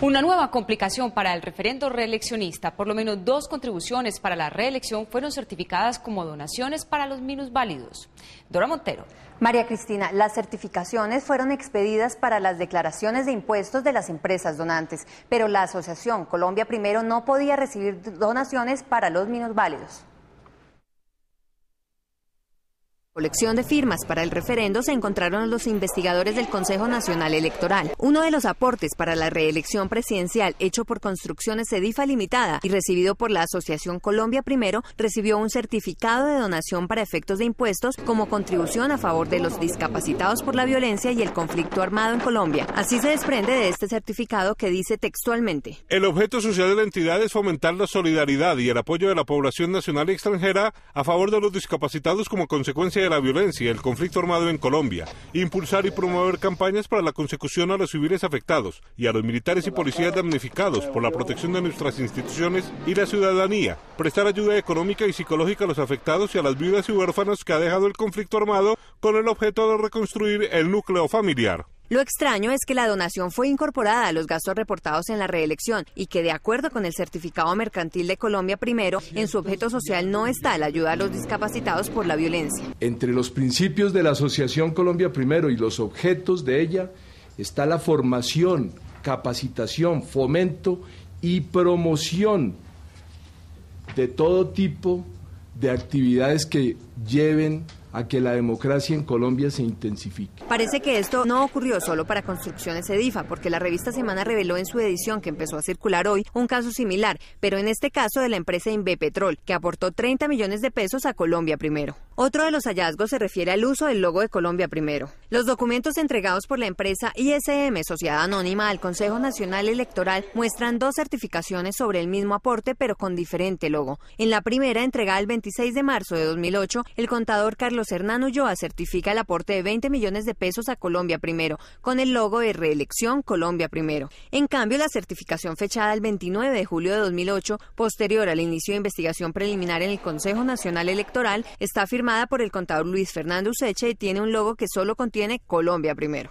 Una nueva complicación para el referendo reeleccionista. Por lo menos dos contribuciones para la reelección fueron certificadas como donaciones para los minusválidos. Dora Montero. María Cristina, las certificaciones fueron expedidas para las declaraciones de impuestos de las empresas donantes, pero la Asociación Colombia Primero no podía recibir donaciones para los minusválidos colección de firmas para el referendo se encontraron los investigadores del Consejo Nacional Electoral. Uno de los aportes para la reelección presidencial hecho por Construcciones Edifa Limitada y recibido por la Asociación Colombia Primero recibió un certificado de donación para efectos de impuestos como contribución a favor de los discapacitados por la violencia y el conflicto armado en Colombia. Así se desprende de este certificado que dice textualmente. El objeto social de la entidad es fomentar la solidaridad y el apoyo de la población nacional y extranjera a favor de los discapacitados como consecuencia de la violencia y el conflicto armado en Colombia, impulsar y promover campañas para la consecución a los civiles afectados y a los militares y policías damnificados por la protección de nuestras instituciones y la ciudadanía, prestar ayuda económica y psicológica a los afectados y a las viudas y huérfanos que ha dejado el conflicto armado con el objeto de reconstruir el núcleo familiar. Lo extraño es que la donación fue incorporada a los gastos reportados en la reelección y que de acuerdo con el certificado mercantil de Colombia primero, en su objeto social no está la ayuda a los discapacitados por la violencia. Entre los principios de la Asociación Colombia primero y los objetos de ella está la formación, capacitación, fomento y promoción de todo tipo de actividades que lleven a que la democracia en Colombia se intensifique. Parece que esto no ocurrió solo para Construcciones Edifa, porque la revista Semana reveló en su edición que empezó a circular hoy un caso similar, pero en este caso de la empresa Invepetrol, que aportó 30 millones de pesos a Colombia Primero. Otro de los hallazgos se refiere al uso del logo de Colombia Primero. Los documentos entregados por la empresa ISM, Sociedad Anónima, al Consejo Nacional Electoral muestran dos certificaciones sobre el mismo aporte, pero con diferente logo. En la primera, entregada el 26 de marzo de 2008, el contador Carlos Hernán Ulloa certifica el aporte de 20 millones de pesos a Colombia Primero, con el logo de reelección Colombia Primero. En cambio, la certificación fechada el 29 de julio de 2008, posterior al inicio de investigación preliminar en el Consejo Nacional Electoral, está firmada por el contador Luis Fernando Useche y tiene un logo que solo contiene Colombia Primero.